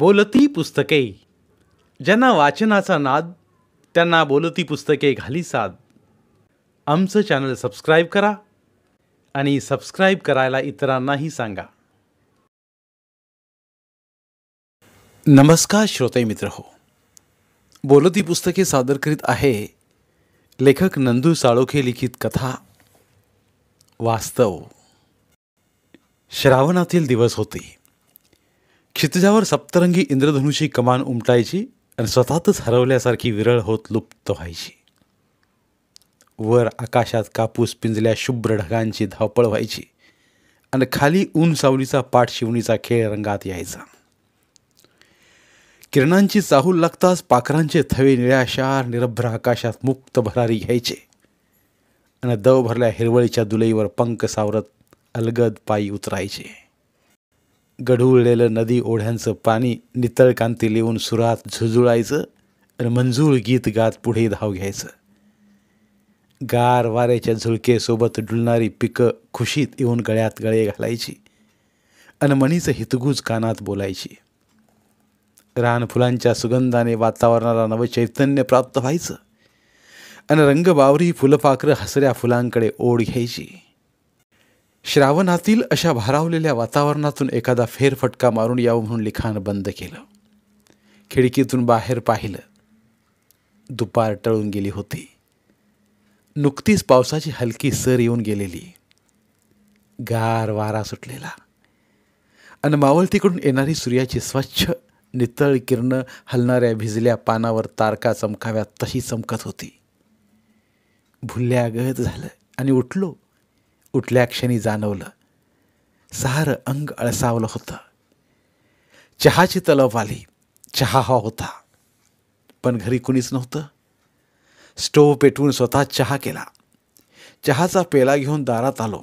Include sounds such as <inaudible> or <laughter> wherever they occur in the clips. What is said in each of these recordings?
बोलती पुस्तके ज्यांना वाचनाचा नाद त्यांना बोलती पुस्तके घाली साद आमचं चॅनल सबस्क्राईब करा आणि सबस्क्राईब करायला इतरांनाही सांगा नमस्कार श्रोते मित्र हो बोलती पुस्तके सादर करीत आहे लेखक नंदू साळोखे लिखित कथा वास्तव श्रावणातील दिवस होते क्षितिजावर सप्तरंगी इंद्रधनुषी कमान उमटायची आणि स्वतःतच हरवल्यासारखी विरळ होत लुप्त व्हायची वर आकाशात कापूस पिंजल्या शुभ्र ढगांची धावपळ व्हायची आणि खाली ऊन सावलीचा पाठ शिवणीचा खेळ रंगात यायचा किरणांची चाहूल लागताच पाखरांचे थवे निळ्याशार निरभ्र आकाशात मुक्त भरारी घ्यायचे आणि दव भरल्या हिरवळीच्या दुलईवर पंख सावरत अलगद पायी उतरायचे गढूळलेलं नदी ओढ्यांचं पाणी नितळकांती लिहून सुरात झुझुळायचं आणि मंजूळ गीत गात पुढे धाव घ्यायचं गार वाऱ्याच्या झुळकेसोबत डुलणारी पिकं खुशीत येऊन गळ्यात गळे घालायची आणि मणीचं हितगुज कानात बोलायची रानफुलांच्या सुगंधाने वातावरणाला चैतन्य प्राप्त व्हायचं आणि रंगबावरी फुलपाखरं हसऱ्या फुलांकडे ओढ घ्यायची श्रावणातील अशा भारावलेल्या वातावरणातून एखादा फेरफटका मारून यावं म्हणून लिखाण बंद केलं खिडकीतून बाहेर पाहिलं दुपार टळून गेली होती नुकतीच पावसाची हलकी सर येऊन गेलेली गार वारा सुटलेला आणि मावळतीकडून येणारी सूर्याची स्वच्छ नितळ किरणं हलणाऱ्या भिजल्या पानावर तारका चमकाव्या तशी चमकत होती गळत झालं आणि उठलो उठल्या क्षणी जाणवलं सारं अंग अळसावलं होतं चहाची तलव आली चहा हा होता पण घरी कुणीच नव्हतं स्टोव पेटवून स्वतः चहा केला चहाचा पेला घेऊन दारात आलो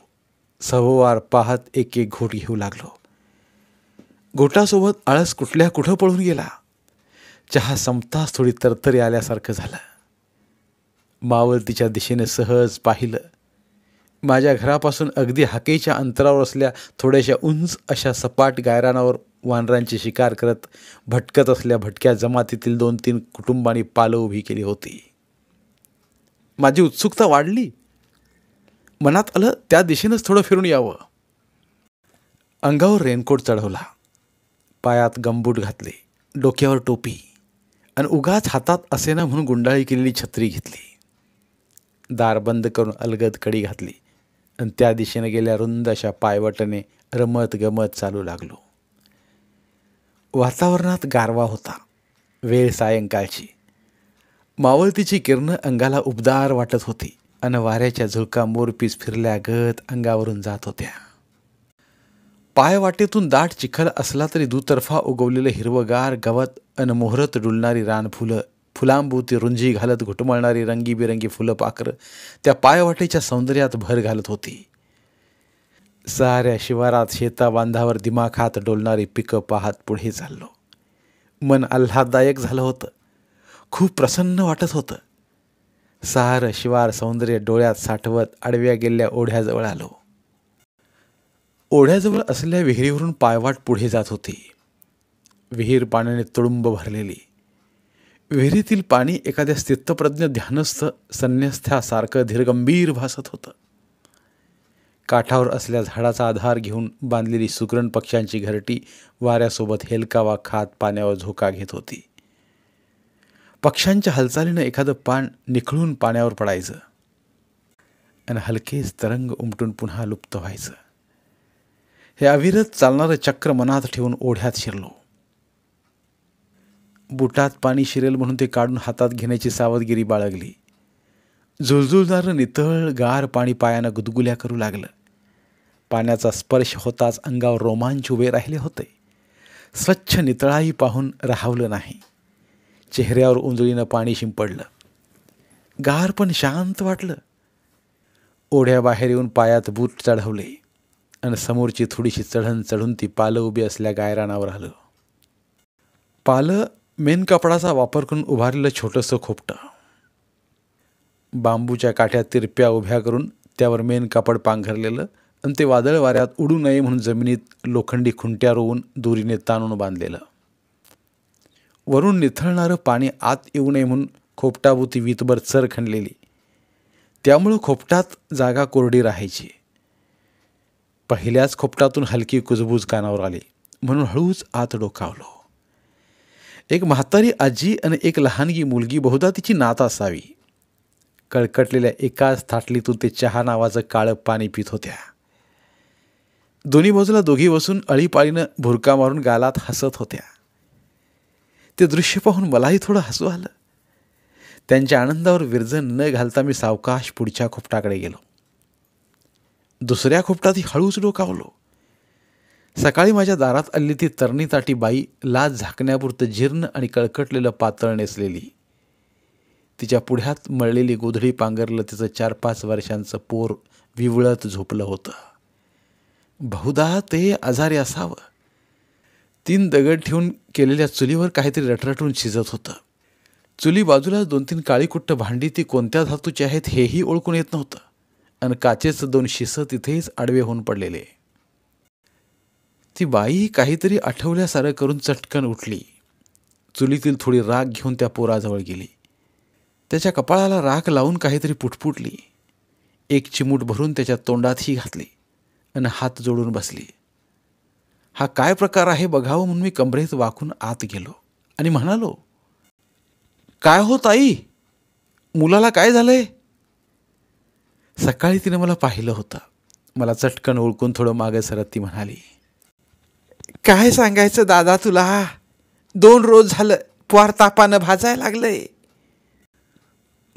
सववार पाहत एक एक घोट घेऊ लागलो घोटासोबत आळस कुठल्या कुठं पळून गेला चहा संपताच थोडी तरतरी आल्यासारखं झालं मावळ तिच्या दिशेने सहज पाहिलं माझ्या घरापासून अगदी हाकेच्या अंतरावर असल्या थोड्याशा उंच अशा सपाट गायरानावर वानरांची शिकार करत भटकत असल्या भटक्या जमातीतील दोन तीन कुटुंबांनी पालं उभी केली होती माझी उत्सुकता वाढली मनात आलं त्या दिशेनंच थोडं फिरून यावं अंगावर रेनकोट चढवला पायात गंबूट घातले डोक्यावर टोपी आणि उगाच हातात असेना म्हणून गुंडाळी केलेली छत्री घेतली दार बंद करून अलगद कडी घातली आणि त्या दिशेने गेल्या रुंद अशा पायवटने रमत गमत चालू लागलो वातावरणात गारवा होता वेळ सायंकाळची मावळतीची किरणं अंगाला उबदार वाटत होती अन वाऱ्याच्या झुळका मोरपीस फिरल्या गत अंगावरून जात होत्या पायवाटेतून दाट चिखल असला तरी दुतर्फा उगवलेलं हिरवगार गवत अन मोहरत डुलणारी रानफुलं फुलांभूती रुंजी घालत घुटमळणारी रंगीबिरंगी फुलं पाखरं त्या पायवाटेच्या सौंदर्यात भर घालत होती साऱ्या शिवारात शेता बांधावर दिमाखात डोलणारी पिकं पाहत पुढे चाललो मन आल्हाददायक झालं होतं खूप प्रसन्न वाटत होतं सारं शिवार सौंदर्य डोळ्यात साठवत आडव्या गेल्या ओढ्याजवळ आलो ओढ्याजवळ असलेल्या विहिरीवरून पायवाट पुढे जात होती विहीर पाण्याने तुडुंब भरलेली विहिरीतील पाणी एखाद्या स्थितप्रज्ञ ध्यानस्थ संन्यस्थ्यासारखं धीरगंभीर भासत होतं काठावर असल्या झाडाचा आधार घेऊन बांधलेली सुकरण पक्ष्यांची घरटी वाऱ्यासोबत हेलकावा खात पाण्यावर झोका घेत होती पक्ष्यांच्या हालचालीनं एखादं पान निखळून पाण्यावर पडायचं आणि हलकेच तरंग उमटून पुन्हा लुप्त व्हायचं हे अविरत चालणारं चक्र मनात ठेवून ओढ्यात शिरलो बुटात पाणी शिरेल म्हणून ते काढून हातात घेण्याची सावधगिरी बाळगली झुळझुळणारं नितळ गार पाणी पायानं गुदगुल्या करू लागलं पाण्याचा स्पर्श होताच अंगावर रोमांच उभे राहिले होते स्वच्छ नितळाही पाहून राहावलं नाही चेहऱ्यावर उंजळीनं पाणी शिंपडलं गार पण शांत वाटलं ओढ्याबाहेर येऊन पायात बूट चढवले आणि समोरची थोडीशी चढण चढून ती पालं उभी असल्या गायरानावर आलं पालं मेन कपडाचा वापर करून उभारलेलं छोटंसं खोपटं बांबूच्या काठ्या तिरप्या उभ्या करून त्यावर मेन कापड पांघरलेलं आणि ते वादळ वाऱ्यात उडू नये म्हणून जमिनीत लोखंडी खुंट्या रोवून दोरीने ताणून बांधलेलं वरून निथळणारं पाणी आत येऊ नये म्हणून खोपटाभोवती वीतभर चर खणलेली त्यामुळं खोपटात जागा कोरडी राहायची पहिल्याच खोपटातून हलकी कुजबूज कानावर आली म्हणून हळूच आत डोकावलो एक म्हातारी आजी आणि एक लहानगी मुलगी बहुधा तिची नात असावी कळकटलेल्या एकाच थाटलीतून ते चहा नावाचं काळं पाणी पित होत्या दोन्ही बाजूला दोघी बसून अळीपाळीनं भुरका मारून गालात हसत होत्या ते दृश्य पाहून मलाही थोडं हसू आलं त्यांच्या आनंदावर विरजन न घालता मी सावकाश पुढच्या खोपटाकडे गेलो दुसऱ्या खोपटात हळूच डोकावलो सकाळी माझ्या दारात आली ती ताटी बाई लाज झाकण्यापुरतं जीर्ण आणि कळकटलेलं पातळ नेसलेली तिच्या पुढ्यात मळलेली गोधडी पांगरलं तिचं चार पाच वर्षांचं पोर विवळत झोपलं होतं बहुधा ते आजारी असावं तीन दगड ठेवून केलेल्या चुलीवर काहीतरी रटरटून शिजत होतं चुली बाजूला दोन तीन काळीकुट्ट भांडी ती कोणत्या धातूची आहेत हेही ओळखून येत नव्हतं आणि काचेचं दोन शिसं तिथेच आडवे होऊन पडलेले ती बाई काहीतरी आठवल्यासारं करून चटकन उठली चुलीतील थोडी राख घेऊन त्या पोराजवळ गेली त्याच्या कपाळाला राख लावून काहीतरी पुटपुटली एक चिमूट भरून त्याच्या तोंडातही घातली आणि हात जोडून बसली हा काय प्रकार आहे बघावं म्हणून मी कमरेत वाकून आत गेलो आणि म्हणालो काय हो ताई मुलाला काय झालंय सकाळी तिने मला पाहिलं होतं मला चटकन ओळखून थोडं मागे सरत ती म्हणाली काय सांगायचं दादा तुला दोन रोज झालं पुवार तापानं भाजायला लागलंय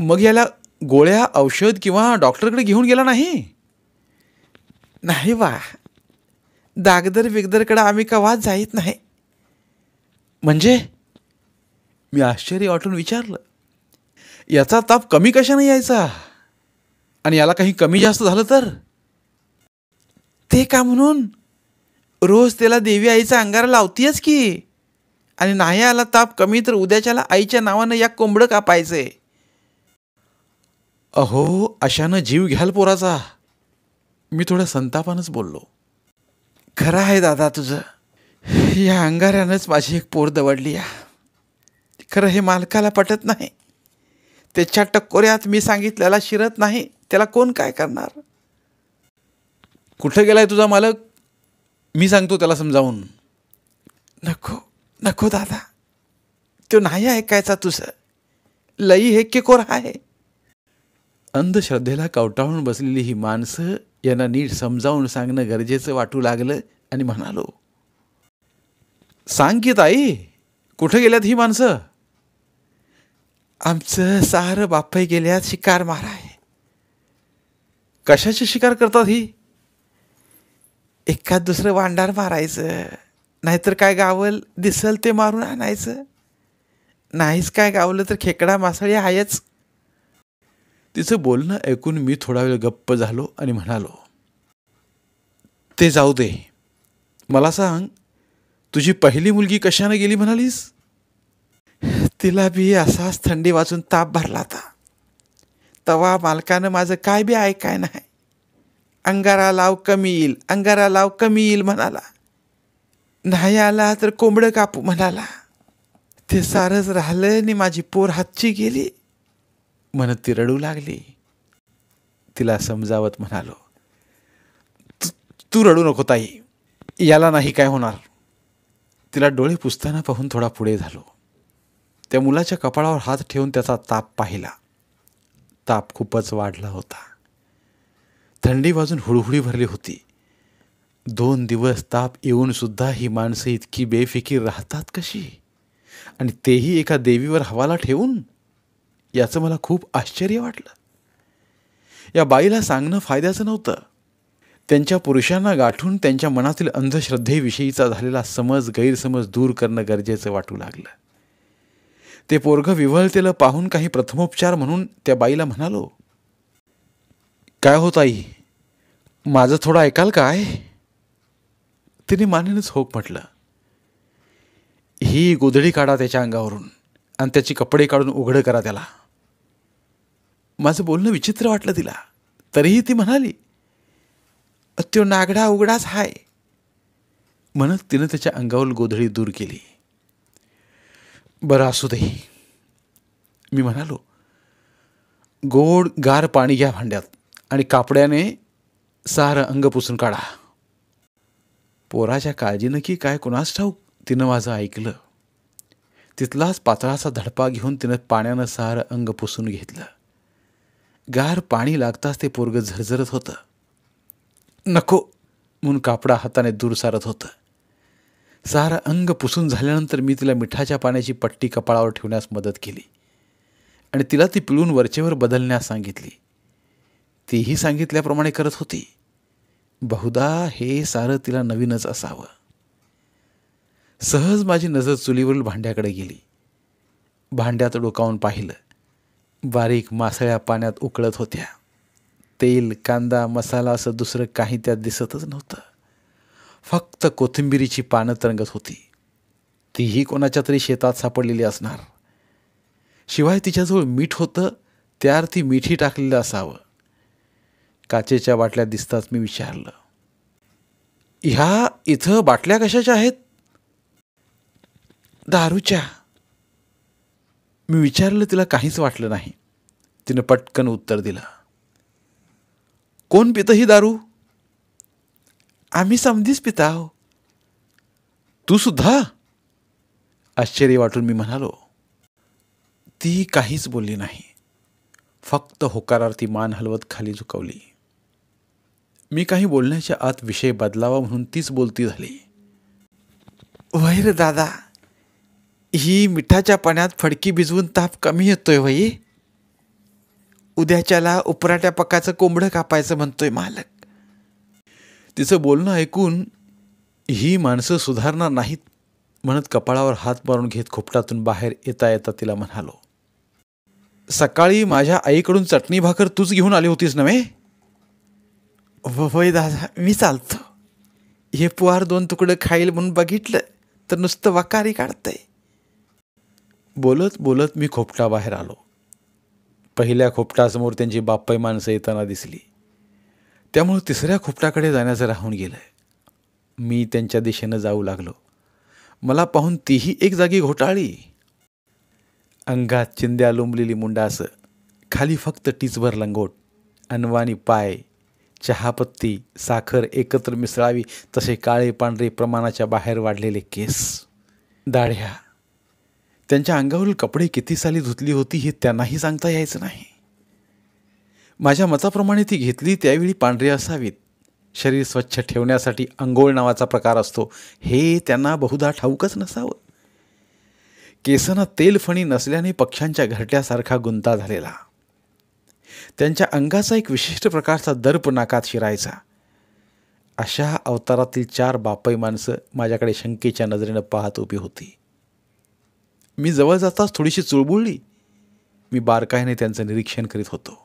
मग याला गोळ्या औषध किंवा डॉक्टरकडे घेऊन गेला नाही नाही वा दागदर बिगदरकडं आम्ही कवाच जाईत नाही म्हणजे मी आश्चर्य वाटून विचारलं याचा ताप कमी कशाने यायचा आणि याला काही कमी जास्त झालं तर ते का म्हणून रोज त्याला देवी आईचा अंगारा लावतीयच की आणि नाही आला ताप कमी तर उद्याच्याला आईच्या नावानं या कोंबडं कापायचंय अहो अशानं जीव घ्याल पोराचा मी थोडं संतापानंच बोललो खरं आहे दादा तुझं या अंगाऱ्यानंच माझी एक पोर दवडली या खरं हे मालकाला पटत नाही त्याच्या टक्कोऱ्यात मी सांगितल्याला शिरत नाही त्याला कोण काय करणार कुठं गेलाय तुझा मालक मी सांगतो त्याला समजावून नको नको दादा तो नाही ऐकायचा तुस लई हे कोर आहे अंधश्रद्धेला कवटाळून बसलेली ही माणसं यांना नीट समजावून सांगणं गरजेचं वाटू लागलं आणि म्हणालो सांग की ताई कुठं गेल्यात ही माणसं आमचं सारं बापही गेल्यात शिकार माराय कशाची शिकार करतात ही एखाद दुसरं वांडार मारायचं नाहीतर काय गावल दिसल ते मारून आणायचं नाहीच काय गावलं तर खेकडा मासळी आहेच तिचं बोलणं ऐकून मी थोडा वेळ गप्प झालो आणि म्हणालो ते जाऊ दे मला सांग तुझी पहिली मुलगी कशानं गेली म्हणालीस तिला बी असाच थंडी वाचून ताप भरला होता तवा मालकानं माझं काय बी ऐकाय नाही अंगारा लाव कमी येईल अंगारा लाव कमी येईल म्हणाला नाही आला तर कोंबडं कापू म्हणाला ते सारस राहिलं आणि माझी पोर हातची गेली म्हणत ती रडू लागली तिला समजावत म्हणालो तू रडू नको ताई याला नाही काय होणार तिला डोळे पुसताना पाहून थोडा पुढे झालो त्या मुलाच्या कपाळावर हात ठेवून त्याचा ताप पाहिला ताप खूपच वाढला होता थंडी वाजून हुळहुळी भरली होती दोन दिवस ताप येऊनसुद्धा ही माणसं इतकी बेफिकीर राहतात कशी आणि तेही एका देवीवर हवाला ठेवून याचं मला खूप आश्चर्य वाटलं या बाईला सांगणं फायद्याचं नव्हतं त्यांच्या पुरुषांना गाठून त्यांच्या मनातील अंधश्रद्धेविषयीचा झालेला समज गैरसमज दूर करणं गरजेचं वाटू लागलं ते पोरगं विव्हळतेलं पाहून काही प्रथमोपचार म्हणून त्या बाईला म्हणालो काय होत आई माझं थोडं ऐकाल काय तिने मानेनच होक म्हटलं ही गोधडी काढा त्याच्या अंगावरून आणि त्याचे कपडे काढून उघडं करा त्याला माझं बोलणं विचित्र वाटलं तिला तरीही ती म्हणाली तो नागडा उघडाच हाय म्हणत तिनं त्याच्या अंगावर गोधडी दूर केली बरं असू दे मी म्हणालो गोड गार पाणी घ्या भांड्यात आणि कापड्याने सारं अंग पुसून काढा पोराच्या काळजीनं की काय कुणास ठाऊक तिनं माझं ऐकलं तिथलाच पातळाचा धडपा घेऊन तिनं पाण्यानं सारं अंग पुसून घेतलं गार पाणी लागताच ते पोरग झरझरत होतं नको म्हणून कापडा हाताने दूर सारत होतं सारं अंग पुसून झाल्यानंतर मी तिला मिठाच्या पाण्याची पट्टी कपाळावर ठेवण्यास मदत केली आणि तिला ती पिळून वरचेवर बदलण्यास सांगितली तीही सांगितल्याप्रमाणे करत होती बहुदा हे सारं तिला नवीनच असावं सहज माझी नजर चुलीवरील भांड्याकडे गेली भांड्यात डोकावून पाहिलं बारीक मासळ्या पाण्यात उकळत होत्या तेल कांदा मसाला असं दुसरं काही त्यात दिसतच नव्हतं फक्त कोथिंबिरीची पानं तरंगत होती तीही कोणाच्या तरी शेतात सापडलेली असणार शिवाय तिच्याजवळ मीठ होतं त्यावर ती मिठी टाकलेलं असावं काचेच्या बाटल्या दिसताच मी विचारलं ह्या इथं बाटल्या कशाच्या आहेत दारूच्या मी विचारलं तिला काहीच वाटलं नाही तिनं पटकन उत्तर दिलं कोण पितं ही दारू आम्ही समधीच हो तू सुद्धा आश्चर्य वाटून मी म्हणालो ती काहीच बोलली नाही फक्त होकारार्थी मान हलवत खाली झुकवली मी काही बोलण्याच्या आत विषय बदलावा म्हणून तीच बोलती झाली वैर दादा ही मिठाच्या पाण्यात फडकी भिजवून ताप कमी येतोय वई उद्याच्याला उपराट्या पकाचं कोंबडं कापायचं म्हणतोय मालक तिचं बोलणं ऐकून ही माणसं सुधारणार नाहीत म्हणत कपाळावर हात मारून घेत खोपटातून बाहेर येता येता तिला म्हणालो सकाळी माझ्या आईकडून चटणी भाकर तूच घेऊन आली होतीस नव्हे वय दादा मी चालतो हे पुहार दोन तुकडं खाईल म्हणून बघितलं तर नुसतं वकारी काढतंय बोलत बोलत मी खोपटा बाहेर आलो पहिल्या खोपटासमोर त्यांची बाप्पाई माणसं येताना दिसली त्यामुळं तिसऱ्या खोपटाकडे जाण्याचं राहून गेलं मी त्यांच्या दिशेनं जाऊ लागलो मला पाहून तीही एक जागी घोटाळी अंगात चिंद्या लोंबलेली मुंडासं खाली फक्त टीचभर लंगोट अनवानी पाय चहापत्ती साखर एकत्र मिसळावी तसे काळे पांढरे प्रमाणाच्या बाहेर वाढलेले केस दाढ्या त्यांच्या अंगावरील कपडे किती साली धुतली होती हे त्यांनाही सांगता यायचं नाही माझ्या मताप्रमाणे ती घेतली त्यावेळी पांढरी असावीत शरीर स्वच्छ ठेवण्यासाठी अंघोळ नावाचा प्रकार असतो हे त्यांना बहुधा ठाऊकच नसावं केसांना तेलफणी नसल्याने पक्ष्यांच्या घरट्यासारखा गुंता झालेला त्यांच्या अंगाचा एक विशिष्ट प्रकारचा दर्प नाकात शिरायचा अशा अवतारातील चार बापई माणसं माझ्याकडे शंकेच्या नजरेनं पाहत उभी होती मी जवळ जाताच थोडीशी चुळबुळली मी बारकाईने त्यांचं निरीक्षण करीत होतो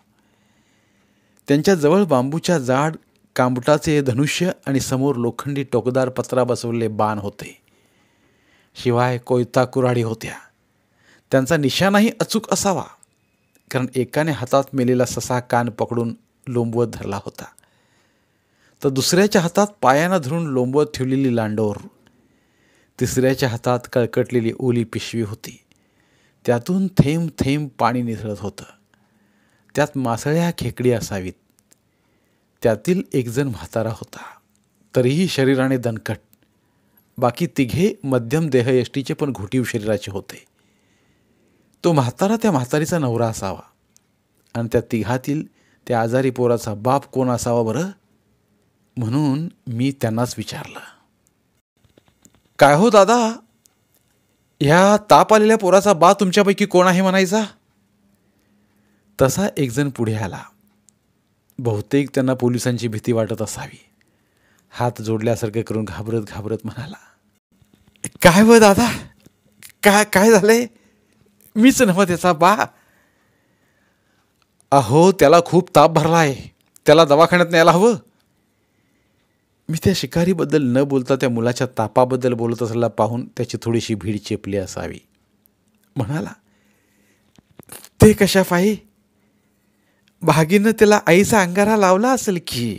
त्यांच्याजवळ बांबूच्या जाड कांबटाचे धनुष्य आणि समोर लोखंडी टोकदार पत्रा बसवलेले बाण होते शिवाय कोयता कुराडी होत्या त्यांचा निशाणाही अचूक असावा कारण एकाने हातात मेलेला ससा कान पकडून लोंबवत धरला होता तर दुसऱ्याच्या हातात पायानं धरून लोंबवत ठेवलेली लांडोर तिसऱ्याच्या हातात कळकटलेली ओली पिशवी होती त्यातून थेंब थेंब पाणी निसळत होतं त्यात मासळ्या खेकडी असावीत त्यातील एकजण म्हातारा होता तरीही शरीराने दणकट बाकी तिघे मध्यम देहयष्टीचे पण घोटीव शरीराचे होते तो म्हातारा त्या म्हातारीचा नवरा असावा आणि त्या तिघातील त्या आजारी पोराचा बाप कोण असावा बरं म्हणून मी त्यांनाच विचारलं काय हो दादा ह्या ताप आलेल्या पोराचा बाप तुमच्यापैकी कोण आहे म्हणायचा तसा एकजण पुढे आला बहुतेक त्यांना पोलिसांची भीती वाटत असावी हात जोडल्यासारखं करून घाबरत घाबरत म्हणाला काय व हो दादा काय काय झालंय मीच नव्हा त्याचा बा अहो त्याला खूप ताप भरला आहे त्याला दवाखान्यात न्यायला हवं मी त्या शिकारीबद्दल न बोलता त्या मुलाच्या तापाबद्दल बोलत असलेला पाहून त्याची थोडीशी भीड चेपली असावी म्हणाला ते कशा फाई भागीनं त्याला आईचा अंगारा लावला असेल की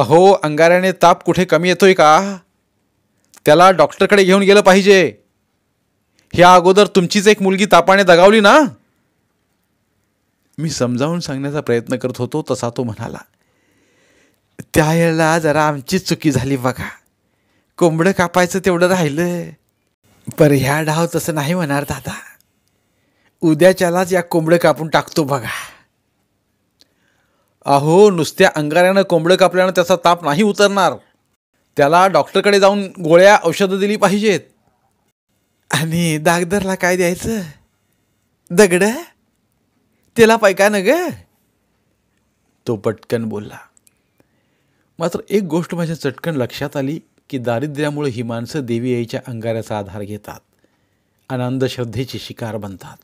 अहो अंगाराने ताप कुठे कमी येतोय का त्याला डॉक्टरकडे घेऊन गेलं पाहिजे ह्या अगोदर तुमचीच एक मुलगी तापाने दगावली ना मी समजावून सांगण्याचा प्रयत्न करत होतो तसा तो म्हणाला त्यावेळेला जरा आमचीच चुकी झाली बघा कोंबडं कापायचं तेवढं राहिलं पर ह्या डाव तसं नाही म्हणार दादा उद्याच्यालाच या कोंबडं कापून टाकतो बघा अहो नुसत्या अंगाऱ्यानं कोंबडं कापल्यानं त्याचा ताप नाही उतरणार त्याला डॉक्टरकडे जाऊन गोळ्या औषधं दिली पाहिजेत आणि दागदरला काय द्यायचं दगड त्याला काय न ग तो पटकन बोलला मात्र एक गोष्ट माझ्या चटकन लक्षात आली की दारिद्र्यामुळे ही माणसं देवी आईच्या अंगाऱ्याचा आधार घेतात आनंद श्रद्धेची शिकार बनतात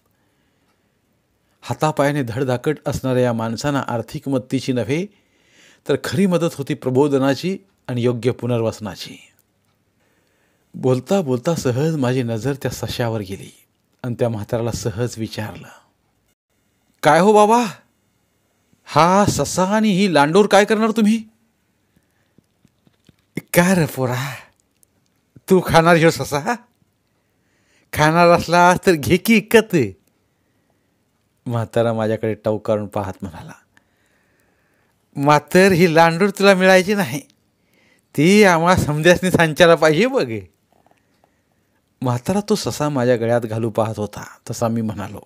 हातापायाने धडधाकट असणाऱ्या या माणसांना आर्थिक मत्तीची नव्हे तर खरी मदत होती प्रबोधनाची आणि योग्य पुनर्वसनाची बोलता बोलता सहज माझी नजर त्या सशावर गेली आणि त्या म्हाताराला सहज विचारलं काय हो बाबा हा ससा आणि ही लांडोर काय करणार तुम्ही काय रे पोरा तू खाणार हो ससा खाणार असला तर घे की इकत म्हातारा माझ्याकडे टवकारून पाहत म्हणाला मातर ही लांडूर तुला मिळायची नाही ती आम्हाला समजासनी सांच्याला पाहिजे बघे म्हातारा तो ससा माझ्या गळ्यात घालू पाहत होता तसा मी म्हणालो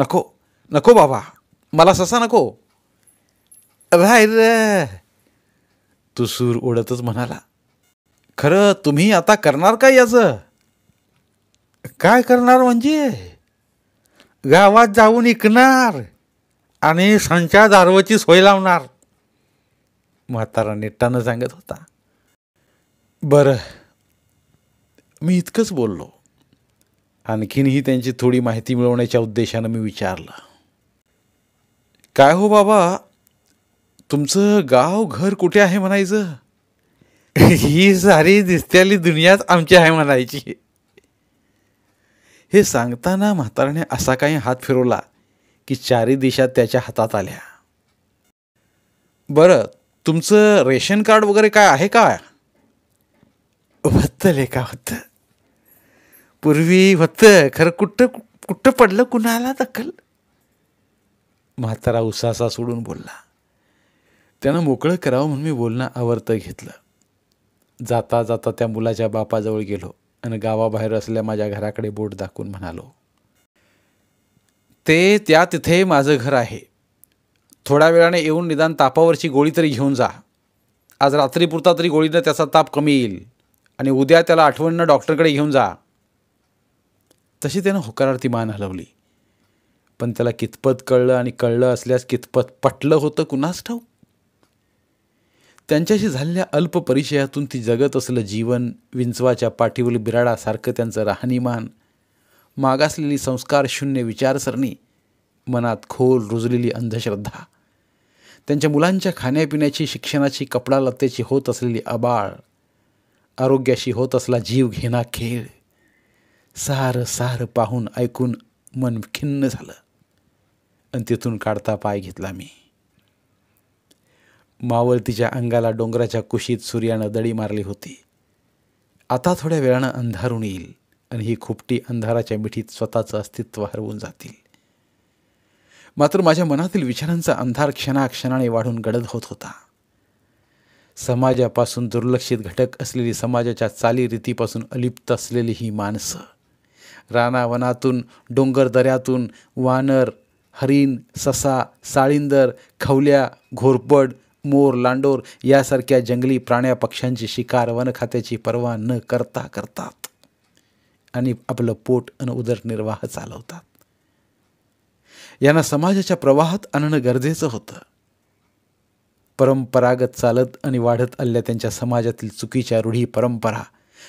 नको नको बाबा मला ससा नको राय र तू सूर ओढतच म्हणाला खरं तुम्ही आता करणार का याचं काय करणार म्हणजे गावात जाऊन इकणार आणि संचा दारवची सोय लावणार म्हातारा नेटानं सांगत होता बरं मी इतकंच बोललो आणखीनही त्यांची थोडी माहिती मिळवण्याच्या उद्देशानं मी विचारलं काय हो बाबा तुमचं गाव घर कुठे आहे म्हणायचं <laughs> ही सारी दिसत्याली दुनियाच आमची आहे म्हणायची हे सांगताना म्हाताराने असा काही हात फिरवला की चारी दिशा त्याच्या हातात आल्या बरं तुमचं रेशन कार्ड वगैरे काय आहे का बत्तल का बत्तल पूर्वी होत खरं कुठं कुठं पडलं कुणाला दखल म्हातारा उसासा सोडून बोलला त्यानं मोकळं करावं म्हणून मी बोलणं आवर्त घेतलं जाता जाता त्या मुलाच्या बापाजवळ गेलो आणि गावाबाहेर असल्या माझ्या घराकडे बोट दाखवून म्हणालो ते त्या तिथे माझं घर आहे थोड्या वेळाने येऊन निदान तापावरची गोळी तरी घेऊन जा आज रात्रीपुरता तरी गोळीनं त्याचा ताप कमी येईल आणि उद्या त्याला आठवणनं डॉक्टरकडे घेऊन जा तशी त्यानं होकारार्थी मान हलवली पण त्याला कितपत कळलं आणि कळलं असल्यास कितपत पटलं होतं कुणास ठाऊ त्यांच्याशी झालेल्या अल्प परिचयातून ती जगत असलं जीवन विंचवाच्या पाठीवरील बिराडासारखं त्यांचं राहणीमान मागासलेली संस्कार शून्य विचारसरणी मनात खोल रुजलेली अंधश्रद्धा त्यांच्या मुलांच्या खाण्यापिण्याची शिक्षणाची कपडा होत असलेली आबाळ आरोग्याशी होत असला जीव घेणा खेळ सारं सारं पाहून ऐकून मन खिन्न झालं आणि तिथून काढता पाय घेतला मी मावळतीच्या अंगाला डोंगराच्या कुशीत सूर्यानं दडी मारली होती आता थोड्या वेळानं अंधारून येईल आणि ही खुपटी अंधाराच्या मिठीत स्वतःचं अस्तित्व हरवून जातील मात्र माझ्या मनातील विचारांचा अंधार क्षणाक्षणाने वाढून गडद होत होता समाजापासून दुर्लक्षित घटक असलेली समाजाच्या चालीरीतीपासून अलिप्त असलेली ही माणसं रानावनातून डोंगर दऱ्यातून वानर हरीण ससा साळींदर खवल्या घोरपड मोर लांडोर यासारख्या जंगली प्राण्या पक्ष्यांची शिकार वनखात्याची पर्वा न करता करतात आणि आपलं पोट आणि उदरनिर्वाह चालवतात यांना समाजाच्या प्रवाहात आणणं गरजेचं होतं परंपरागत चालत आणि वाढत आलेल्या त्यांच्या समाजातील चुकीच्या रूढी परंपरा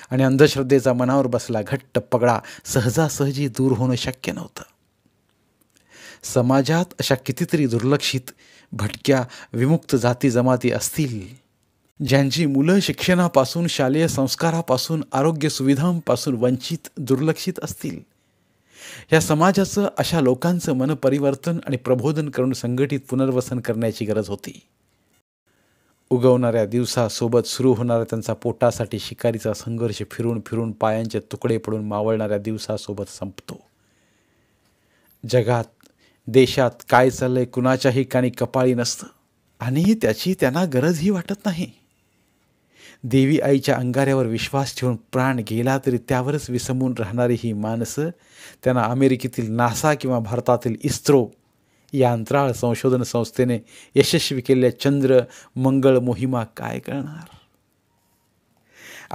आणि अंधश्रद्धेचा मनावर बसला घट्ट पगडा सहजासहजी दूर होणं शक्य नव्हतं समाजात अशा कितीतरी दुर्लक्षित भटक्या विमुक्त जाती जमाती असतील ज्यांची मुलं शिक्षणापासून शालेय संस्कारापासून आरोग्य सुविधांपासून वंचित दुर्लक्षित असतील या समाजाचं अशा लोकांचं मनपरिवर्तन आणि प्रबोधन करून संघटित पुनर्वसन करण्याची गरज होती उगवणाऱ्या दिवसासोबत सुरू होणारा त्यांचा पोटासाठी शिकारीचा संघर्ष फिरून फिरून पायांचे तुकडे पडून मावळणाऱ्या दिवसासोबत संपतो जगात देशात काय चाललंय कुणाच्याही काणी कपाळी नसतं आणि त्याची त्यांना गरजही वाटत नाही देवी आईच्या अंगाऱ्यावर विश्वास ठेवून प्राण गेला तरी त्यावरच विसमून राहणारी ही माणसं त्यांना अमेरिकेतील नासा किंवा भारतातील इस्रो या अंतराळ संशोधन संस्थेने यशस्वी केलेल्या चंद्र मंगळ मोहिमा काय करणार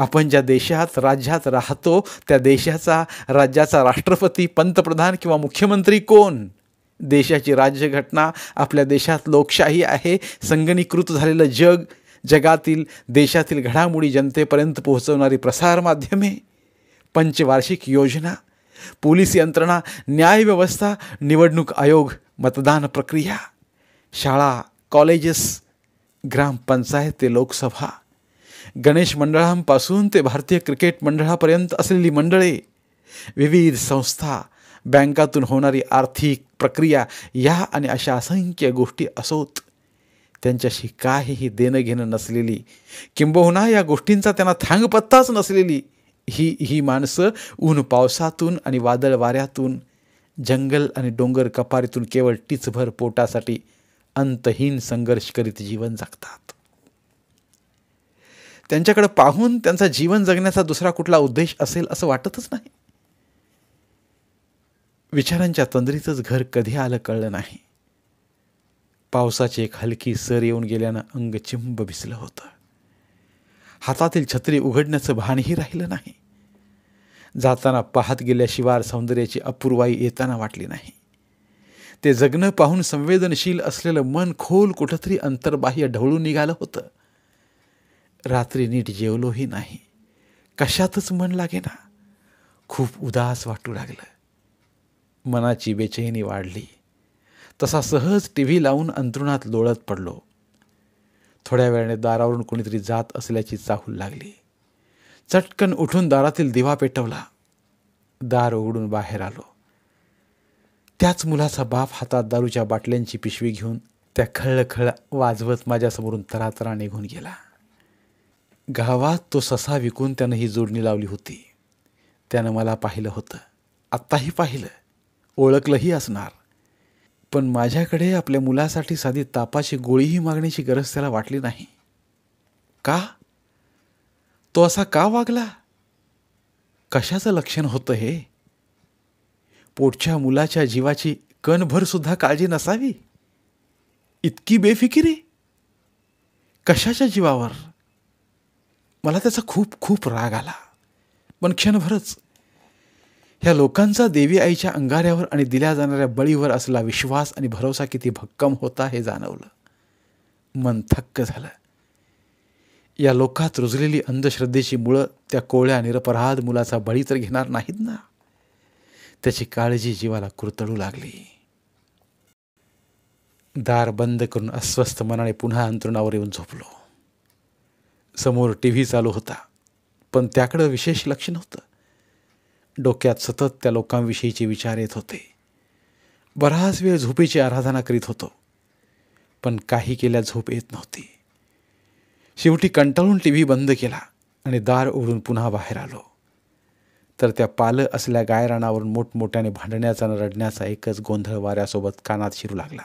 आपण ज्या देशात राज्यात राहतो त्या देशाचा राज्याचा राष्ट्रपती पंतप्रधान किंवा मुख्यमंत्री कोण देशाची राज्यघटना आपल्या देशात लोकशाही आहे संगणीकृत झालेलं जग जगातील देशातील घडामोडी जनतेपर्यंत पोहोचवणारी प्रसारमाध्यमे पंचवार्षिक योजना पोलीस यंत्रणा न्यायव्यवस्था निवडणूक आयोग मतदान प्रक्रिया शाळा कॉलेजेस ग्रामपंचायत ते लोकसभा गणेश मंडळांपासून ते भारतीय क्रिकेट मंडळापर्यंत असलेली मंडळे विविध संस्था बँकातून होणारी आर्थिक प्रक्रिया या आणि अशा असंख्य गोष्टी असोत त्यांच्याशी काहीही देणंघेणं नसलेली किंबहुना या गोष्टींचा त्यांना थांगपत्ताच नसलेली ही ही माणसं ऊन पावसातून आणि वादळ वाऱ्यातून जंगल आणि डोंगर कपारीतून केवळ टिचभर पोटासाठी अंतहीन संघर्ष करीत जीवन जगतात त्यांच्याकडे पाहून त्यांचा जीवन जगण्याचा दुसरा कुठला उद्देश असेल असं वाटतच नाही विचारांच्या तंद्रीतच घर कधी आलं कळलं नाही पावसाची एक हलकी सर येऊन गेल्यानं अंग चिंब भिसलं होतं हातातील छत्री उघडण्याचं भानही राहिलं नाही जाताना पाहत गेल्याशिवाय सौंदर्याची अपूर्वाई येताना वाटली नाही ते जगणं पाहून संवेदनशील असलेलं मन खोल कुठंतरी अंतर्बाह्य ढवळून निघालं होतं रात्री नीट जेवलोही नाही कशातच मन लागे ना खूप उदास वाटू लागलं मनाची बेचैनी वाढली तसा सहज टी व्ही लावून अंतरुणात लोळत पडलो थोड्या वेळाने दारावरून कोणीतरी जात असल्याची चाहूल लागली चटकन उठून दारातील दिवा पेटवला दार उघडून बाहेर आलो त्याच मुलाचा बाप हातात दारूच्या बाटल्यांची पिशवी घेऊन त्या खळखळ वाजवत माझ्यासमोरून तरातरा निघून गेला गावात तो ससा विकून त्यानं ही जोडणी लावली होती त्यानं मला पाहिलं होतं आत्ताही पाहिलं ओळखलंही असणार पण माझ्याकडे आपल्या मुलासाठी साधी तापाची गोळीही मागण्याची गरज त्याला वाटली नाही का तो असा का वागला कशाचं लक्षण होतं हे पोटच्या मुलाच्या जीवाची सुद्धा काळजी नसावी इतकी बेफिकिरी कशाच्या जीवावर मला त्याचा खूप खूप राग आला पण क्षणभरच ह्या लोकांचा देवी आईच्या अंगाऱ्यावर आणि दिल्या जाणाऱ्या बळीवर असला विश्वास आणि भरोसा किती भक्कम होता हे जाणवलं मन थक्क झालं या लोकात रुजलेली अंधश्रद्धेची मुळं त्या कोळ्या निरपराध मुलाचा बळी तर घेणार नाहीत ना त्याची काळजी जीवाला कुरतडू लागली दार बंद करून अस्वस्थ मनाने पुन्हा अंतरुणावर येऊन झोपलो समोर टी व्ही चालू होता पण त्याकडं विशेष लक्ष नव्हतं डोक्यात सतत त्या लोकांविषयीचे विचार येत होते बराच वेळ झोपेची आराधना करीत होतो पण काही केल्या झोप येत नव्हती शेवटी कंटाळून टी व्ही बंद केला आणि दार उघडून पुन्हा बाहेर आलो तर त्या पालं असल्या गायरानावरून मोठमोठ्याने भांडण्याचा आणि रडण्याचा एकच गोंधळ वाऱ्यासोबत कानात शिरू लागला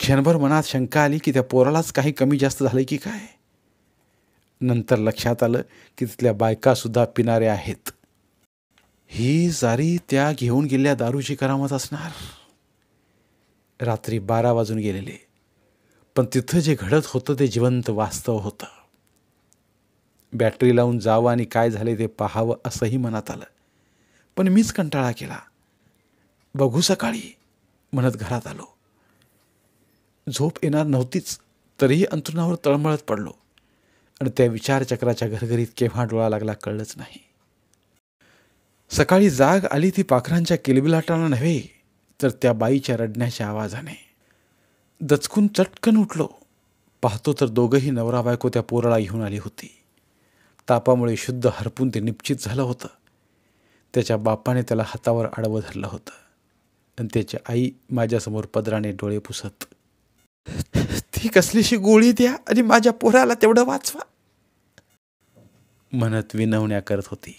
क्षणभर मनात शंका आली की त्या पोरालाच काही कमी जास्त झाले की काय नंतर लक्षात आलं की तिथल्या बायकासुद्धा पिणाऱ्या आहेत ही सारी त्या घेऊन गेल्या दारूची करामत असणार रात्री बारा वाजून गेलेले पण तिथं जे घडत होतं ते जिवंत वास्तव होतं बॅटरी लावून जावं आणि काय झाले ते पाहावं असंही मनात आलं पण मीच कंटाळा केला बघू सकाळी म्हणत घरात आलो झोप येणार नव्हतीच तरीही अंतरुणावर तळमळत पडलो आणि त्या विचारचक्राच्या घरघरीत केव्हा डोळा लागला कळलंच नाही सकाळी जाग आली ती पाखरांच्या किलबिलाटानं नव्हे तर त्या बाईच्या रडण्याच्या आवाजाने दचकून चटकन उठलो पाहतो तर दोघंही नवरा बायको त्या पोराला येऊन आली होती तापामुळे शुद्ध हरपून ते निप्चित झालं होतं त्याच्या बापाने त्याला हातावर आडवं धरलं होतं आणि त्याची आई माझ्यासमोर पदराने डोळे पुसत ती कसलीशी गोळी द्या आणि माझ्या पोराला तेवढं वाचवा म्हणत विनवण्या करत होती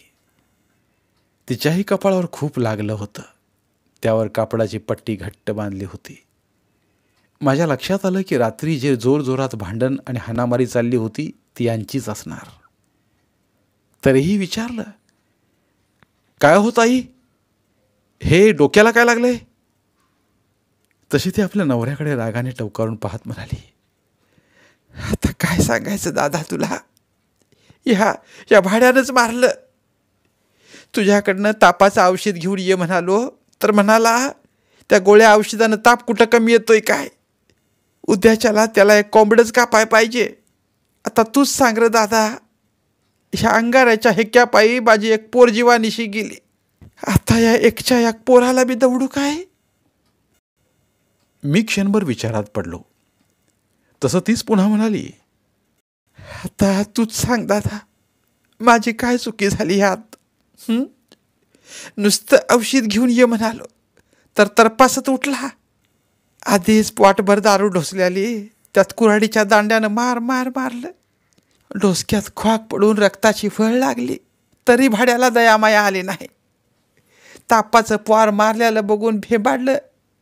तिच्याही कपाळावर खूप लागलं होतं त्यावर कापडाची पट्टी घट्ट बांधली होती माझ्या लक्षात आलं की रात्री जे जोरजोरात भांडण आणि हाणामारी चालली होती ती यांचीच असणार तरीही विचारलं काय होत आई हे डोक्याला काय लागले तशी ती आपल्या नवऱ्याकडे रागाने टवकारून पाहत म्हणाली आता काय सांगायचं दादा तुला या या भाड्यानंच मारलं तुझ्याकडनं तापाचं औषध घेऊन ये म्हणालो तर म्हणाला त्या गोळ्या औषधानं ताप कुठं कमी येतोय काय उद्याच्याला त्याला एक कोंबडंच कापाय पाहिजे आता तूच सांग रे दादा ह्या अंगाराच्या पायी माझी एक पोर जीवानिशी गेली आता या एकच्या या पोराला बी दवडू काय मी क्षणभर विचारात पडलो तसं तीच पुन्हा म्हणाली आता तूच सांग दादा माझी काय चुकी झाली ह्यात नुसतं औषध घेऊन ये म्हणालो तर तरपासत उठला आधीच पाटभर दारू ढोसल्याली त्यात कुऱ्हाडीच्या दांड्यानं मार मार मारलं डोसक्यात खोक पडून रक्ताची फळ लागली तरी भाड्याला दयामाया आली नाही तापाचं पार मारल्याला बघून भेबाडलं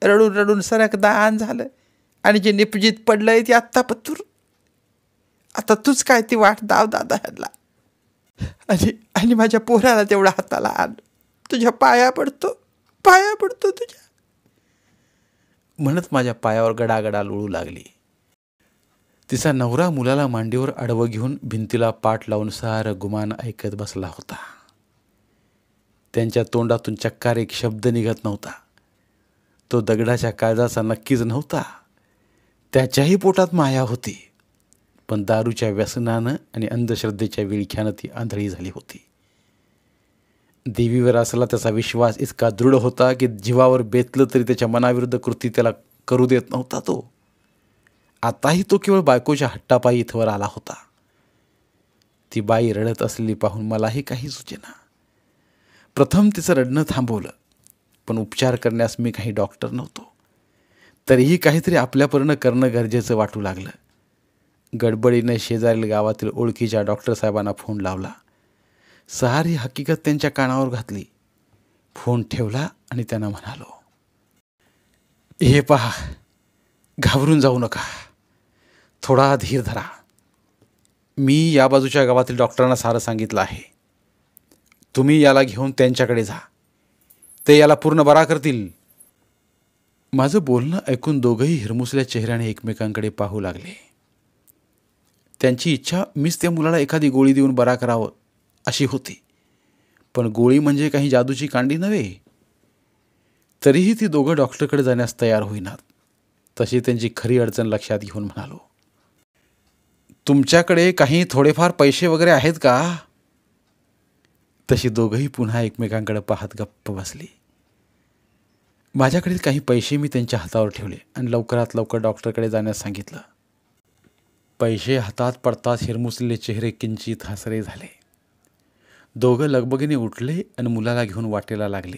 रडून रडून सरक दान झालं आणि जे निपजीत पडलंय ते आत्ता पत्तूर आता तूच काय ती वाट दाव दादा आणि आणि माझ्या पोराला तेवढा हाताला आण तुझ्या पाया पडतो पाया पडतो तुझ्या म्हणत माझ्या पायावर गडागडा लोळू लागली तिचा नवरा मुलाला मांडीवर अडवं घेऊन भिंतीला पाठ लावून सार गुमान ऐकत बसला होता त्यांच्या तोंडातून चक्कार एक शब्द निघत नव्हता तो दगडाच्या काळजाचा नक्कीच नव्हता त्याच्याही पोटात माया होती पण दारूच्या व्यसनानं आणि अंधश्रद्धेच्या विळख्यानं ती आंधळी झाली होती देवीवर असला त्याचा विश्वास इतका दृढ होता की जीवावर बेतलं तरी त्याच्या मनाविरुद्ध कृती त्याला करू देत नव्हता तो आताही तो केवळ बायकोच्या हट्टापायी इथवर आला होता ती बाई रडत असलेली पाहून मलाही काही सूचना प्रथम तिचं रडणं थांबवलं पण उपचार करण्यास मी काही डॉक्टर नव्हतो तरीही काहीतरी आपल्यापर्यंत करणं गरजेचं वाटू लागलं गडबडीने शेजारील गावातील ओळखीच्या डॉक्टर साहेबांना फोन लावला सहारी हकीकत त्यांच्या कानावर घातली फोन ठेवला आणि त्यांना म्हणालो हे पहा घाबरून जाऊ नका थोडा धीर धरा मी या बाजूच्या गावातील डॉक्टरांना सारं सांगितलं आहे तुम्ही याला घेऊन त्यांच्याकडे जा ते याला पूर्ण बरा करतील माझं बोलणं ऐकून दोघंही हिरमुसल्या चेहऱ्याने एकमेकांकडे पाहू लागले त्यांची इच्छा मीच त्या मुलाला एखादी गोळी देऊन बरा करावं अशी होती पण गोळी म्हणजे काही जादूची कांडी नव्हे तरीही ती दोघं डॉक्टरकडे जाण्यास तयार होईनात तशी त्यांची खरी अडचण लक्षात घेऊन म्हणालो तुमच्याकडे काही थोडेफार पैसे वगैरे आहेत का तशी दोघंही पुन्हा एकमेकांकडे पाहत गप्प बसली माझ्याकडे काही पैसे मी त्यांच्या हातावर ठेवले आणि लवकरात लवकर डॉक्टरकडे जाण्यास सांगितलं पैसे हातात पडताच हिरमुसलेले चेहरे किंचित हसरे झाले दोघं लगबगीने उठले आणि मुलाला घेऊन वाटेला लागले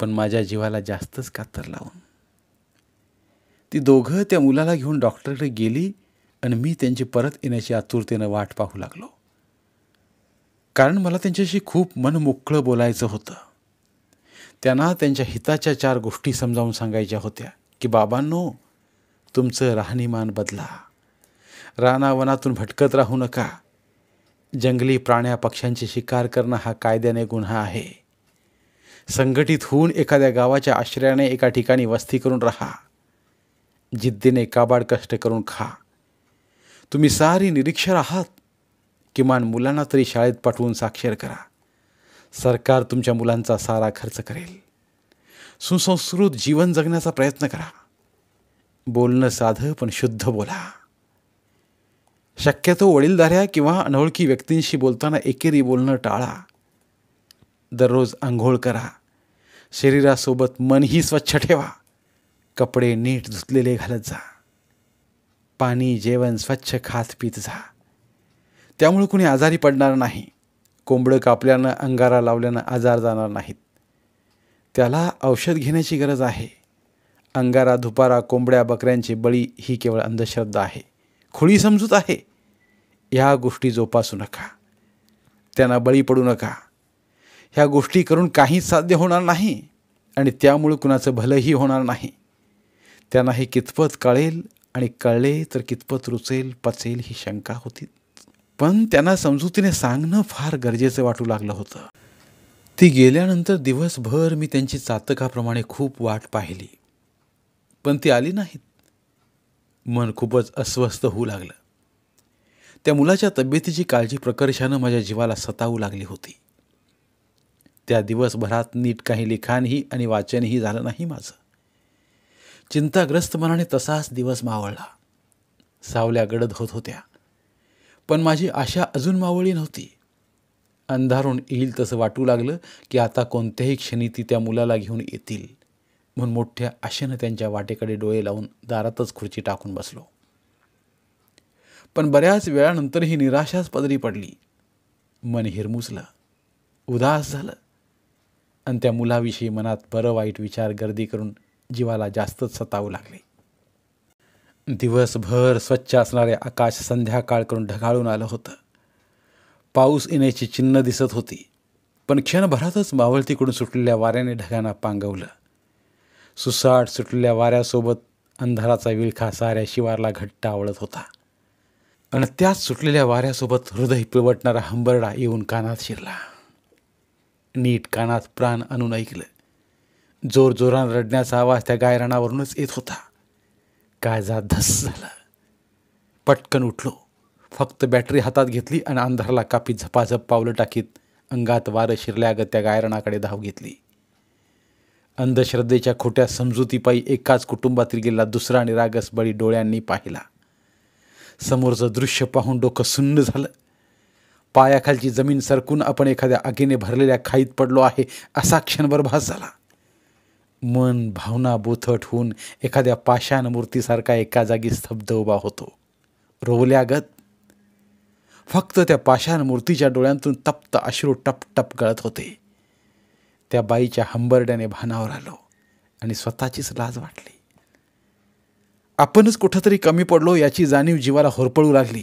पण माझ्या जीवाला जास्तच कातर लावून ती दोघं त्या मुलाला घेऊन डॉक्टरकडे गेली आणि मी त्यांची परत येण्याची आतुरतेनं वाट पाहू लागलो कारण मला त्यांच्याशी खूप मन मोकळं बोलायचं होतं त्यांना त्यांच्या हिताच्या चार गोष्टी समजावून सांगायच्या होत्या की बाबांनो तुमचं राहणीमान बदला रानावनातून भटकत राहू नका जंगली प्राण्या पक्ष्यांची शिकार करणं हा कायद्याने गुन्हा आहे संघटित होऊन एखाद्या गावाच्या आश्रयाने एका ठिकाणी वस्ती करून राहा जिद्दीने काबाड कष्ट करून खा तुम्ही सारी निरीक्षर आहात किमान मुलांना तरी शाळेत पाठवून साक्षर करा सरकार तुमच्या मुलांचा सारा खर्च करेल सुसंस्कृत जीवन जगण्याचा प्रयत्न करा बोलणं साधं पण शुद्ध बोला शक्यतो वडीलधाऱ्या किंवा अनोळखी व्यक्तींशी बोलताना एकेरी बोलणं टाळा दररोज आंघोळ करा शरीरासोबत मनही स्वच्छ ठेवा कपडे नीट धुतलेले घालत जा पाणी जेवण स्वच्छ खात पीत जा त्यामुळे कुणी आजारी पडणार नाही कोंबडं कापल्यानं अंगारा लावल्यानं आजार जाणार नाहीत त्याला औषध घेण्याची गरज आहे अंगारा धुपारा कोंबड्या बकऱ्यांची बळी ही केवळ अंधश्रद्धा आहे खुळी समजूत आहे ह्या गोष्टी जोपासू नका त्यांना बळी पडू नका ह्या गोष्टी करून काहीच साध्य होणार नाही आणि त्यामुळे कुणाचं भलंही होणार नाही त्यांना हे कितपत कळेल आणि कळले तर कितपत रुचेल पचेल ही शंका होती पण त्यांना समजुतीने सांगणं फार गरजेचं वाटू लागलं होतं ती गेल्यानंतर दिवसभर मी त्यांची चातकाप्रमाणे खूप वाट पाहिली पण ती आली नाहीत मन खूपच अस्वस्थ होऊ लागलं त्या मुलाच्या तब्येतीची काळजी प्रकर्षानं माझ्या जीवाला सतावू लागली होती त्या दिवसभरात नीट काही लिखाणही आणि वाचनही झालं नाही माझं चिंताग्रस्त मनाने तसाच दिवस मावळला सावल्या गडद होत होत्या पण माझी आशा अजून मावळी नव्हती अंधारून येईल तसं वाटू लागलं की आता कोणत्याही क्षणी ती त्या मुलाला घेऊन येतील म्हणून मोठ्या आशेनं त्यांच्या वाटेकडे डोळे लावून दारातच खुर्ची टाकून बसलो पण बऱ्याच वेळानंतर ही निराशाच पदरी पडली मन हिरमुसलं उदास झालं आणि त्या मुलाविषयी मनात बरं वाईट विचार गर्दी करून जीवाला जास्तच सतावू लागले दिवसभर स्वच्छ असणारे आकाश संध्याकाळ करून ढगाळून आलं होतं पाऊस येण्याची चिन्ह दिसत होती पण क्षणभरातच मावळतीकडून सुटलेल्या वाऱ्याने ढगांना पांगवलं सुसाट सुटलेल्या वाऱ्यासोबत अंधाराचा विळखा साऱ्या शिवारला घट्ट आवळत होता आणि त्याच सुटलेल्या वाऱ्यासोबत हृदय पिळवटणारा हंबरडा येऊन कानात शिरला नीट कानात प्राण आणून ऐकलं जोरजोरान रडण्याचा आवाज त्या गायरानावरूनच येत होता काळजा धस झालं पटकन उठलो फक्त बॅटरी हातात घेतली आणि अंधाराला कापी झपाझप पावलं टाकीत अंगात वारं शिरल्यागत त्या गायरणाकडे धाव घेतली अंधश्रद्धेच्या खोट्या समजुतीपायी एकाच कुटुंबातील गेला दुसरा निरागस बळी डोळ्यांनी पाहिला समोरचं दृश्य पाहून डोकं सुन्न झालं पायाखालची जमीन सरकून आपण एखाद्या आगीने भरलेल्या खाईत पडलो आहे असा क्षणभर भास झाला मन भावना बोथट होऊन एखाद्या पाषाण मूर्तीसारखा एका जागी स्तब्ध उभा होतो रोवल्यागत फक्त त्या पाषाण मूर्तीच्या डोळ्यांतून तप्त अश्रू टप टप गळत होते त्या बाईच्या हंबरड्याने भानावर आलो आणि स्वतःचीच लाज वाटली आपणच कुठंतरी कमी पडलो याची जाणीव जीवाला होरपळू लागली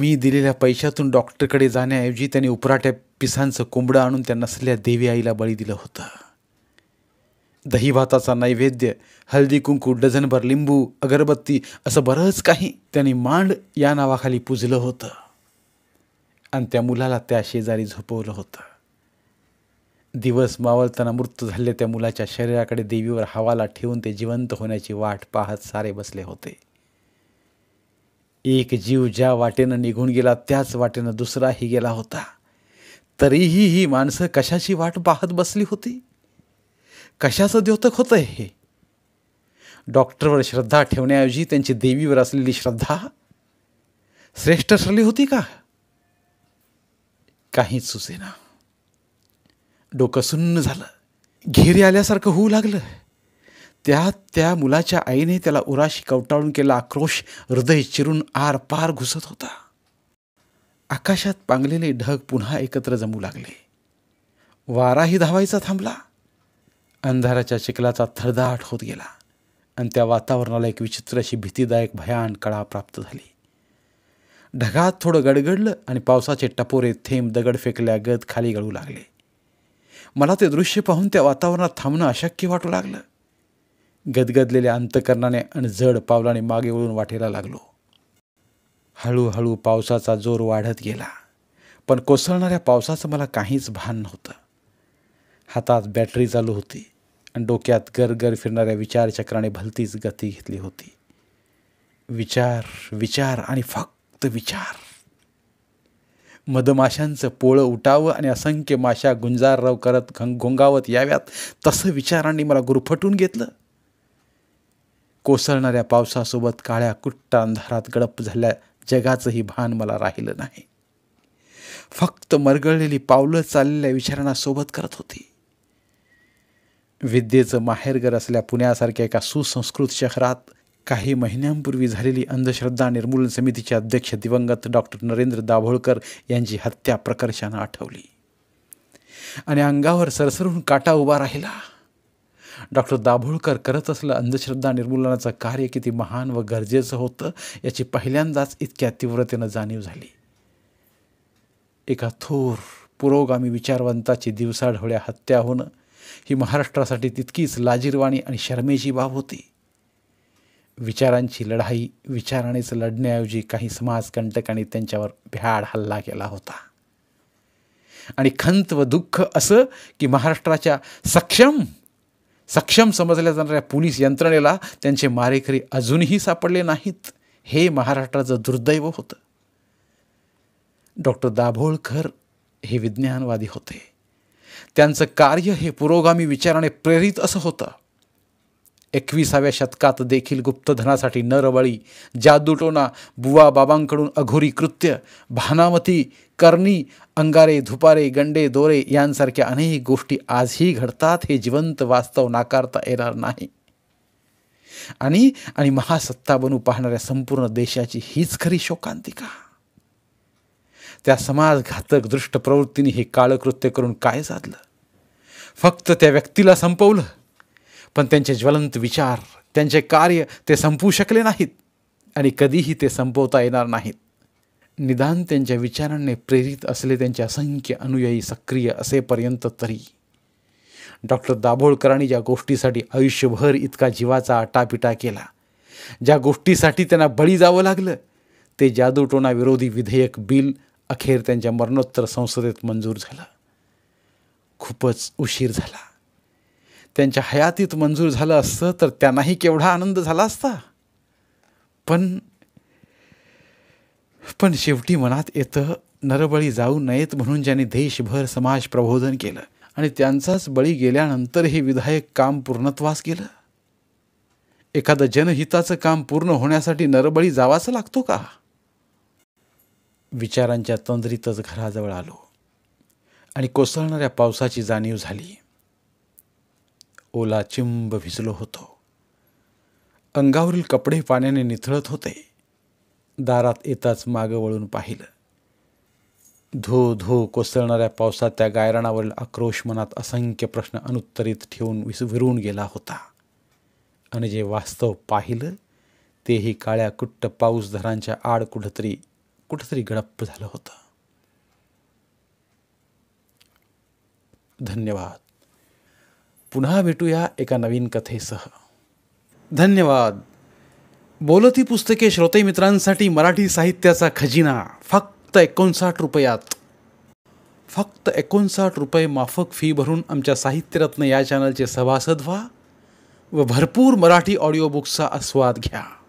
मी दिलेल्या पैशातून डॉक्टरकडे जाण्याऐवजी त्याने उपराट्या पिसांचं कोंबडं आणून त्या नसलेल्या देवी आईला बळी दिलं होतं दहीभाताचा नैवेद्य हल्दी कुंकू डझनभर लिंबू अगरबत्ती असं बरंच काही त्यांनी मांड या नावाखाली पुजलं होतं आणि त्या मुलाला त्या शेजारी झोपवलं होतं दिवस मावळताना मृत्यू झाले त्या मुलाच्या शरीराकडे देवीवर हवाला ठेवून ते जिवंत होण्याची वाट पाहत सारे बसले होते एक जीव ज्या वाटेनं निघून गेला त्याच वाटेनं दुसराही गेला होता तरीही ही माणसं कशाची वाट पाहत बसली होती कशाचं द्योतक होतं हे डॉक्टरवर श्रद्धा ठेवण्याऐवजी त्यांची देवीवर असलेली श्रद्धा श्रेष्ठ ठरली होती का काहीच सुचेना डोकं सुन्न झालं घेरी आल्यासारखं होऊ लागलं त्या त्या मुलाच्या आईने त्याला उराशी कवटाळून केला आक्रोश हृदय चिरून आर पार घुसत होता आकाशात पांगलेले ढग पुन्हा एकत्र जमू लागले वाराही धावायचा थांबला अंधाराच्या चिखलाचा थरदाट होत गेला आणि त्या वातावरणाला एक विचित्र अशी भीतीदायक भयान कळा प्राप्त झाली ढगात थोडं गडगडलं आणि पावसाचे टपोरे थेंब दगड फेकल्या गद खाली गळू लागले मला ते दृश्य पाहून त्या वातावरणात थांबणं अशक्य वाटू लागलं गदगदलेल्या अंतकरणाने आणि जड पावलाने मागे वळून वाटेला लागलो हळूहळू पावसाचा जोर वाढत गेला पण कोसळणाऱ्या पावसाचं मला काहीच भान नव्हतं हातात बॅटरी चालू होती आणि डोक्यात गरगर फिरणाऱ्या विचारचक्राने भलतीच गती घेतली होती विचार विचार आणि फक्त विचार मधमाशांचं पोळं उठावं आणि असंख्य माशा गुंजारराव करत घंग घोंगावत याव्यात तसं विचारांनी मला गुरफटून घेतलं कोसळणाऱ्या पावसासोबत काळ्या कुट्ट अंधारात गडप झाल्या जगाचंही भान मला राहिलं नाही फक्त मरगळलेली पावलं चाललेल्या विचारांना सोबत करत होती विद्येचं माहेरघर असल्या पुण्यासारख्या एका सुसंस्कृत शहरात काही महिन्यांपूर्वी झालेली अंधश्रद्धा निर्मूलन समितीचे अध्यक्ष दिवंगत डॉक्टर नरेंद्र दाभोळकर यांची हत्या प्रकर्षानं आठवली आणि अंगावर सरसरून काटा उभा राहिला डॉक्टर दाभोळकर करत असलं अंधश्रद्धा निर्मूलनाचं कार्य किती महान व गरजेचं होतं याची पहिल्यांदाच इतक्या तीव्रतेनं जाणीव झाली एका थोर पुरोगामी विचारवंताची दिवसाढवळ्या हत्या होणं ही महाराष्ट्रासाठी तितकीच लाजीरवाणी आणि शर्मेची बाब होती विचारांची लढाई विचारानेच लढण्याऐवजी काही समाजकंटकांनी त्यांच्यावर भ्याड हल्ला केला होता आणि खंत व दुःख असं की महाराष्ट्राच्या सक्षम सक्षम समजल्या जाणाऱ्या पोलीस यंत्रणेला त्यांचे मारेकरी अजूनही सापडले नाहीत हे महाराष्ट्राचं दुर्दैव होतं डॉक्टर दाभोळकर हे विज्ञानवादी होते त्यांचं कार्य हे पुरोगामी विचाराने प्रेरित असं होतं एकविसाव्या शतकात देखील गुप्तधनासाठी नरबळी जादूटोना बाबांकडून अघोरी कृत्य भानामती करणी अंगारे धुपारे गंडे दोरे यांसारख्या अनेक गोष्टी आजही घडतात हे जिवंत वास्तव नाकारता येणार नाही आणि आणि महासत्ता बनू पाहणाऱ्या संपूर्ण देशाची हीच खरी शोकांतिका त्या समाजघातक दृष्ट प्रवृत्तीने हे काळकृत्य करून काय साधलं फक्त त्या व्यक्तीला संपवलं पण त्यांचे ज्वलंत विचार त्यांचे कार्य ते संपवू शकले नाहीत आणि कधीही ते संपवता येणार नाहीत निदान त्यांच्या विचारांनी प्रेरित असले त्यांचे असंख्य अनुयायी सक्रिय असेपर्यंत तरी डॉक्टर दाभोळकरांनी ज्या गोष्टीसाठी आयुष्यभर इतका जीवाचा आटापिटा केला ज्या गोष्टीसाठी त्यांना बळी जावं लागलं ते विरोधी विधेयक बिल अखेर त्यांच्या मरणोत्तर संसदेत मंजूर झालं खूपच उशीर झाला त्यांच्या हयातीत मंजूर झालं असतं तर त्यांनाही केवढा आनंद झाला असता पण पण शेवटी मनात येतं नरबळी जाऊ नयेत म्हणून ज्यांनी देशभर समाज प्रबोधन केलं आणि त्यांचाच बळी गेल्यानंतर हे विधायक काम पूर्णत्वास गेलं एखादं जनहिताचं काम पूर्ण होण्यासाठी नरबळी जावाच लागतो का विचारांच्या तंदरीतच घराजवळ आलो आणि कोसळणाऱ्या पावसाची जाणीव झाली ओला चिंब भिजलो होतो अंगावरील कपडे पाण्याने निथळत होते दारात येताच मागं वळून पाहिलं धो धो कोसळणाऱ्या पावसात त्या गायराणावरील आक्रोश मनात असंख्य प्रश्न अनुत्तरित ठेवून विस विरून गेला होता आणि जे वास्तव पाहिलं तेही काळ्या कुट्ट पाऊस धरांच्या आड कुठंतरी कुठंतरी गडप्प झालं होतं धन्यवाद पुन्हा भेटूया एका नवीन कथेसह धन्यवाद बोलती पुस्तके श्रोते मित्रांसाठी मराठी साहित्याचा खजिना फक्त एकोणसाठ रुपयात फक्त एकोणसाठ रुपये माफक फी भरून आमच्या साहित्यरत्न या चॅनलचे सभासद व्हा व भरपूर मराठी ऑडिओ आस्वाद घ्या